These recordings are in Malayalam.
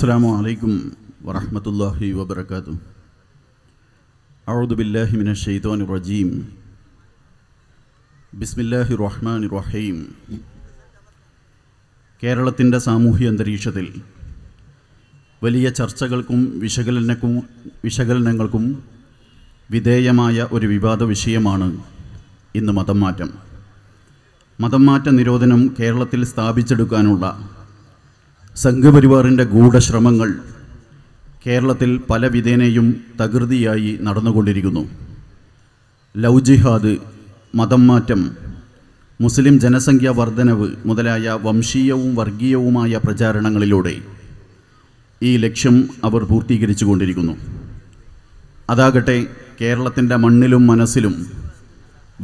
السلام عليكم ورحمة الله وبركاته أعوذ بالله من الشيطان الرجيم بسم الله الرحمن الرحيم കേരളത്തിൻ്റെ സാമൂഹ്യ അന്തരീക്ഷത്തിൽ വലിയ ചർച്ചകൾക്കും വിശകലനക്കും വിശകലനങ്ങൾക്കും വിധേയമായ ഒരു വിവാദ വിഷയമാണ് ഇന്ന് മതം മാറ്റം മതം മാറ്റ നിരോധനം കേരളത്തിൽ സ്ഥാപിച്ചെടുക്കാനുള്ള സംഘപരിവാറിൻ്റെ ഗൂഢശ്രമങ്ങൾ കേരളത്തിൽ പല വിധേനയും തകൃതിയായി നടന്നുകൊണ്ടിരിക്കുന്നു ലവ് ജിഹാദ് മതം മാറ്റം മുസ്ലിം ജനസംഖ്യ വർധനവ് മുതലായ വംശീയവും വർഗീയവുമായ പ്രചാരണങ്ങളിലൂടെ ഈ ലക്ഷ്യം അവർ പൂർത്തീകരിച്ചു കൊണ്ടിരിക്കുന്നു അതാകട്ടെ കേരളത്തിൻ്റെ മണ്ണിലും മനസ്സിലും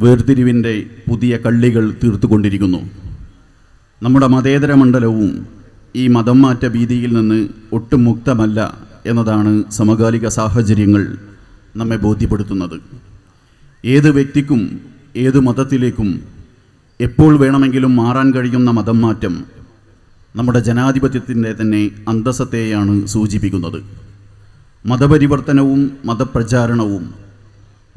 വേർതിരിവിൻ്റെ പുതിയ കള്ളികൾ തീർത്തുകൊണ്ടിരിക്കുന്നു നമ്മുടെ മതേതര മണ്ഡലവും ഈ മതം മാറ്റ ഭീതിയിൽ നിന്ന് ഒട്ടും മുക്തമല്ല എന്നതാണ് സമകാലിക സാഹചര്യങ്ങൾ നമ്മെ ബോധ്യപ്പെടുത്തുന്നത് ഏത് വ്യക്തിക്കും ഏത് മതത്തിലേക്കും എപ്പോൾ വേണമെങ്കിലും മാറാൻ കഴിയുന്ന മതം മാറ്റം നമ്മുടെ ജനാധിപത്യത്തിൻ്റെ തന്നെ അന്തസ്സത്തെയാണ് സൂചിപ്പിക്കുന്നത് മതപരിവർത്തനവും മതപ്രചാരണവും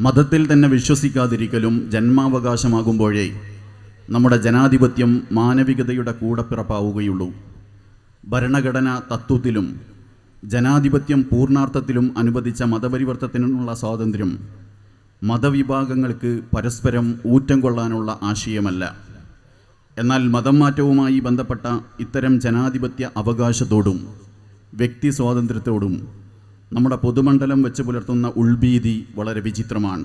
മതത്തിൽ തന്നെ വിശ്വസിക്കാതിരിക്കലും ജന്മാവകാശമാകുമ്പോഴേ നമ്മുടെ ജനാധിപത്യം മാനവികതയുടെ പിറപ്പാവുകയുള്ളൂ ഭരണഘടനാ തത്വത്തിലും ജനാധിപത്യം പൂർണാർത്ഥത്തിലും അനുവദിച്ച മതപരിവർത്തനത്തിനുള്ള സ്വാതന്ത്ര്യം മതവിഭാഗങ്ങൾക്ക് പരസ്പരം ഊറ്റം കൊള്ളാനുള്ള ആശയമല്ല എന്നാൽ മതം മാറ്റവുമായി ബന്ധപ്പെട്ട ഇത്തരം ജനാധിപത്യ അവകാശത്തോടും വ്യക്തി സ്വാതന്ത്ര്യത്തോടും നമ്മുടെ പൊതുമണ്ഡലം വെച്ച് പുലർത്തുന്ന ഉൾഭീതി വളരെ വിചിത്രമാണ്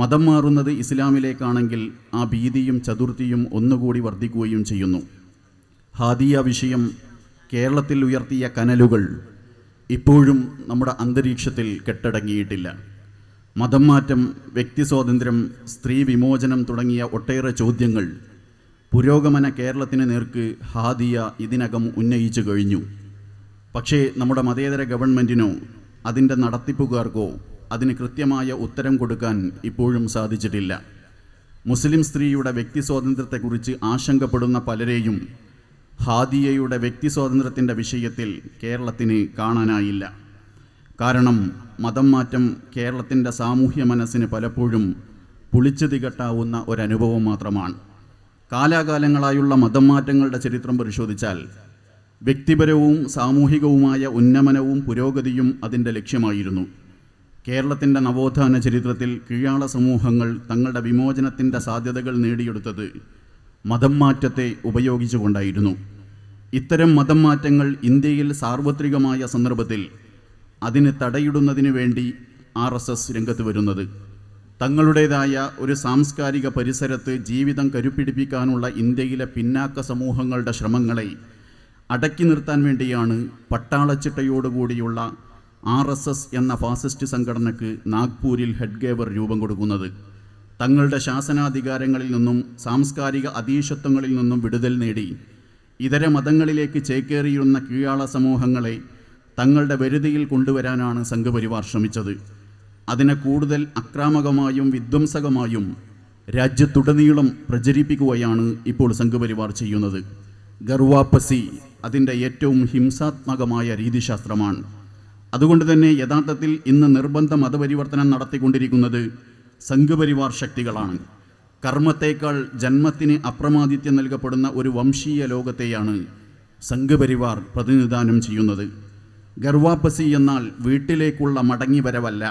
മതം മാറുന്നത് ഇസ്ലാമിലേക്കാണെങ്കിൽ ആ ഭീതിയും ചതുർത്ഥിയും ഒന്നുകൂടി വർദ്ധിക്കുകയും ചെയ്യുന്നു ഹാദിയ വിഷയം കേരളത്തിൽ ഉയർത്തിയ കനലുകൾ ഇപ്പോഴും നമ്മുടെ അന്തരീക്ഷത്തിൽ കെട്ടടങ്ങിയിട്ടില്ല മതം മാറ്റം വ്യക്തി സ്വാതന്ത്ര്യം സ്ത്രീ വിമോചനം തുടങ്ങിയ ഒട്ടേറെ ചോദ്യങ്ങൾ പുരോഗമന കേരളത്തിന് നേർക്ക് ഹാദിയ ഇതിനകം ഉന്നയിച്ചു കഴിഞ്ഞു പക്ഷേ നമ്മുടെ മതേതര ഗവൺമെൻറ്റിനോ അതിൻ്റെ നടത്തിപ്പുകാർക്കോ അതിന് കൃത്യമായ ഉത്തരം കൊടുക്കാൻ ഇപ്പോഴും സാധിച്ചിട്ടില്ല മുസ്ലിം സ്ത്രീയുടെ വ്യക്തി സ്വാതന്ത്ര്യത്തെക്കുറിച്ച് ആശങ്കപ്പെടുന്ന പലരെയും ഹാദിയയുടെ വ്യക്തി സ്വാതന്ത്ര്യത്തിൻ്റെ വിഷയത്തിൽ കേരളത്തിന് കാണാനായില്ല കാരണം മതം മാറ്റം കേരളത്തിൻ്റെ സാമൂഹ്യ മനസ്സിന് പലപ്പോഴും പുളിച്ചു തികട്ടാവുന്ന ഒരനുഭവം മാത്രമാണ് കാലാകാലങ്ങളായുള്ള മതം മാറ്റങ്ങളുടെ ചരിത്രം പരിശോധിച്ചാൽ വ്യക്തിപരവും സാമൂഹികവുമായ ഉന്നമനവും പുരോഗതിയും അതിൻ്റെ ലക്ഷ്യമായിരുന്നു കേരളത്തിൻ്റെ നവോത്ഥാന ചരിത്രത്തിൽ കീഴാള സമൂഹങ്ങൾ തങ്ങളുടെ വിമോചനത്തിൻ്റെ സാധ്യതകൾ നേടിയെടുത്തത് മതം മാറ്റത്തെ ഉപയോഗിച്ചുകൊണ്ടായിരുന്നു ഇത്തരം മതം മാറ്റങ്ങൾ ഇന്ത്യയിൽ സാർവത്രികമായ സന്ദർഭത്തിൽ അതിന് തടയിടുന്നതിന് വേണ്ടി ആർ എസ് എസ് രംഗത്ത് വരുന്നത് തങ്ങളുടേതായ ഒരു സാംസ്കാരിക പരിസരത്ത് ജീവിതം കരുപ്പിടിപ്പിക്കാനുള്ള ഇന്ത്യയിലെ പിന്നാക്ക സമൂഹങ്ങളുടെ ശ്രമങ്ങളെ അടക്കി നിർത്താൻ വേണ്ടിയാണ് പട്ടാളച്ചിട്ടയോടുകൂടിയുള്ള ആർ എസ് എസ് എന്ന ഫാസിസ്റ്റ് സംഘടനയ്ക്ക് നാഗ്പൂരിൽ ഹെഡ്ഗേവർ രൂപം കൊടുക്കുന്നത് തങ്ങളുടെ ശാസനാധികാരങ്ങളിൽ നിന്നും സാംസ്കാരിക അതീശത്വങ്ങളിൽ നിന്നും വിടുതൽ നേടി ഇതര മതങ്ങളിലേക്ക് ചേക്കേറിയിരുന്ന കീഴാള സമൂഹങ്ങളെ തങ്ങളുടെ വരുതിയിൽ കൊണ്ടുവരാനാണ് സംഘപരിവാർ ശ്രമിച്ചത് അതിനെ കൂടുതൽ അക്രാമകമായും വിധ്വംസകമായും രാജ്യത്തുടനീളം പ്രചരിപ്പിക്കുകയാണ് ഇപ്പോൾ സംഘപരിവാർ ചെയ്യുന്നത് ഗർവാപ്പസി അതിൻ്റെ ഏറ്റവും ഹിംസാത്മകമായ രീതിശാസ്ത്രമാണ് അതുകൊണ്ട് തന്നെ യഥാർത്ഥത്തിൽ ഇന്ന് നിർബന്ധ മതപരിവർത്തനം നടത്തിക്കൊണ്ടിരിക്കുന്നത് സംഘപരിവാർ ശക്തികളാണ് കർമ്മത്തേക്കാൾ ജന്മത്തിന് അപ്രമാദിത്യം നൽകപ്പെടുന്ന ഒരു വംശീയ ലോകത്തെയാണ് സംഘപരിവാർ പ്രതിനിധാനം ചെയ്യുന്നത് ഗർവാപ്പസി എന്നാൽ വീട്ടിലേക്കുള്ള മടങ്ങിവരവല്ല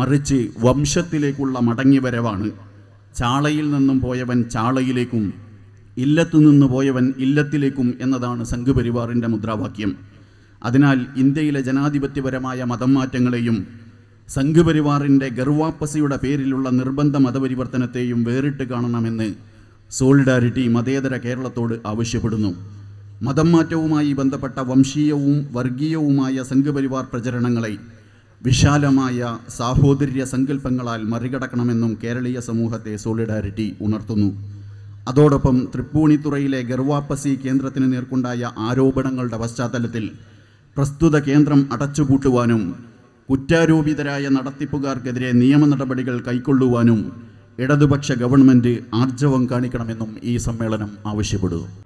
മറിച്ച് വംശത്തിലേക്കുള്ള മടങ്ങിവരവാണ് ചാളയിൽ നിന്നും പോയവൻ ചാളയിലേക്കും ഇല്ലത്തു നിന്ന് പോയവൻ ഇല്ലത്തിലേക്കും എന്നതാണ് സംഘപരിവാറിൻ്റെ മുദ്രാവാക്യം അതിനാൽ ഇന്ത്യയിലെ ജനാധിപത്യപരമായ മതം മാറ്റങ്ങളെയും സംഘപരിവാറിൻ്റെ ഗർവാപ്പസിയുടെ പേരിലുള്ള നിർബന്ധ മതപരിവർത്തനത്തെയും വേറിട്ട് കാണണമെന്ന് സോളിഡാരിറ്റി മതേതര കേരളത്തോട് ആവശ്യപ്പെടുന്നു മതം മാറ്റവുമായി ബന്ധപ്പെട്ട വംശീയവും വർഗീയവുമായ സംഘപരിവാർ പ്രചരണങ്ങളെ വിശാലമായ സാഹോദര്യ സങ്കല്പങ്ങളാൽ മറികടക്കണമെന്നും കേരളീയ സമൂഹത്തെ സോളിഡാരിറ്റി ഉണർത്തുന്നു അതോടൊപ്പം തൃപ്പൂണിത്തുറയിലെ ഗർവാപ്പസി കേന്ദ്രത്തിന് നേർക്കുണ്ടായ ആരോപണങ്ങളുടെ പശ്ചാത്തലത്തിൽ പ്രസ്തുത കേന്ദ്രം അടച്ചുപൂട്ടുവാനും കുറ്റാരോപിതരായ നടത്തിപ്പുകാർക്കെതിരെ നിയമ നടപടികൾ കൈക്കൊള്ളുവാനും ഇടതുപക്ഷ ഗവൺമെൻറ് ആർജവം കാണിക്കണമെന്നും ഈ സമ്മേളനം ആവശ്യപ്പെടുന്നു